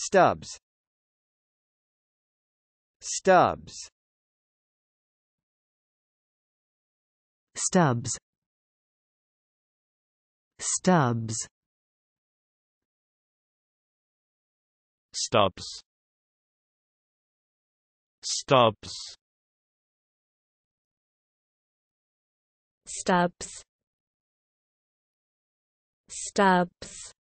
Stubbs Stubbs Stubbs Stubbs Stubbs Stubbs Stubbs